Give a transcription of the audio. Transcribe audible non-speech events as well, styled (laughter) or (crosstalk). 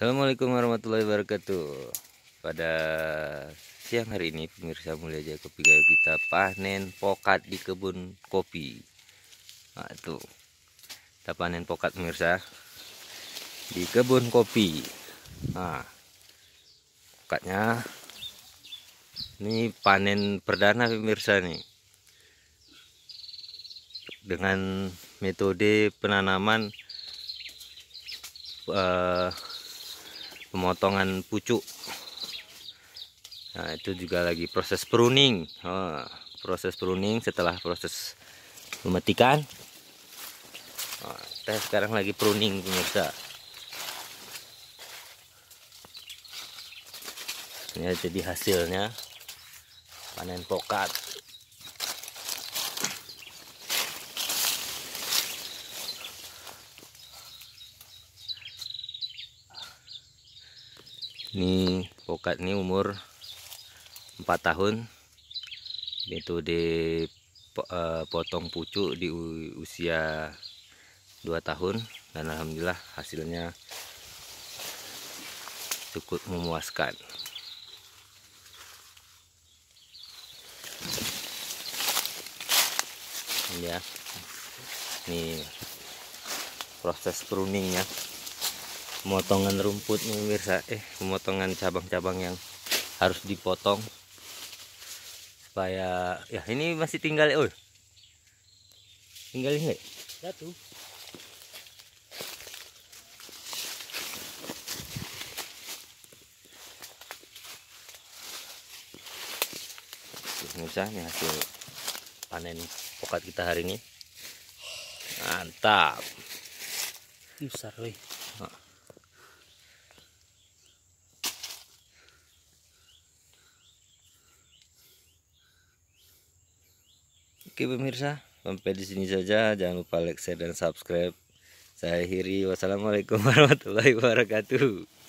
Assalamualaikum warahmatullahi wabarakatuh Pada siang hari ini pemirsa mulia aja kopi gayo kita panen pokat di kebun kopi nah, itu Kita panen pokat pemirsa Di kebun kopi Nah Pokatnya Ini panen perdana pemirsa nih Dengan metode penanaman uh, pemotongan pucuk nah itu juga lagi proses pruning oh, proses pruning setelah proses memetikan oh, ah, kita sekarang lagi pruning pemirsa ini jadi hasilnya panen pokat ini pokat ini umur 4 tahun itu dipotong eh, pucuk di usia 2 tahun dan alhamdulillah hasilnya cukup memuaskan ini ya ini proses pruningnya pemotongan rumput nih mirsa eh pemotongan cabang-cabang yang harus dipotong supaya ya ini masih tinggal oh tinggal ini satu mirsa ini hasil panen pokat kita hari ini mantap besar wih Oke pemirsa, sampai di sini saja. Jangan lupa like, share, dan subscribe. Saya akhiri Wassalamualaikum (laughs) warahmatullahi wabarakatuh.